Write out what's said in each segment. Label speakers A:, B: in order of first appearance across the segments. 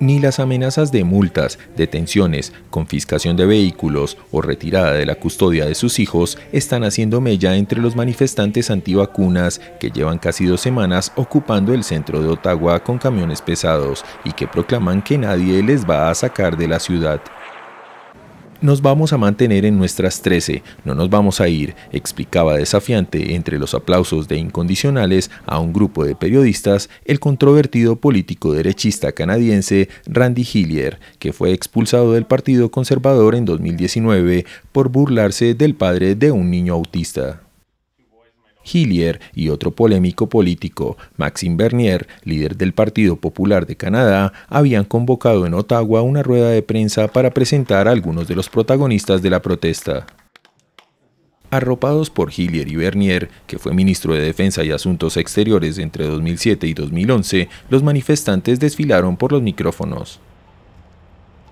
A: ni las amenazas de multas, detenciones, confiscación de vehículos o retirada de la custodia de sus hijos están haciendo mella entre los manifestantes antivacunas que llevan casi dos semanas ocupando el centro de Ottawa con camiones pesados y que proclaman que nadie les va a sacar de la ciudad. Nos vamos a mantener en nuestras 13, no nos vamos a ir, explicaba desafiante entre los aplausos de incondicionales a un grupo de periodistas el controvertido político derechista canadiense Randy Hillier, que fue expulsado del Partido Conservador en 2019 por burlarse del padre de un niño autista. Hillier y otro polémico político, Maxime Bernier, líder del Partido Popular de Canadá, habían convocado en Ottawa una rueda de prensa para presentar a algunos de los protagonistas de la protesta. Arropados por Hillier y Bernier, que fue ministro de Defensa y Asuntos Exteriores entre 2007 y 2011, los manifestantes desfilaron por los micrófonos.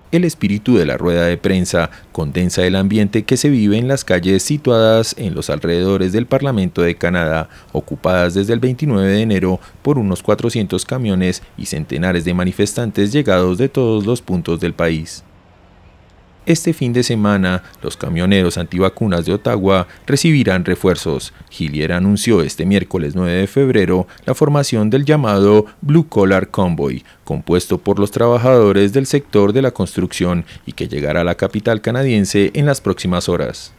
A: El espíritu de la rueda de prensa condensa el ambiente que se vive en las calles situadas en los alrededores del Parlamento de Canadá, ocupadas desde el 29 de enero por unos 400 camiones y centenares de manifestantes llegados de todos los puntos del país. Este fin de semana, los camioneros antivacunas de Ottawa recibirán refuerzos. Gillier anunció este miércoles 9 de febrero la formación del llamado Blue Collar Convoy, compuesto por los trabajadores del sector de la construcción y que llegará a la capital canadiense en las próximas horas.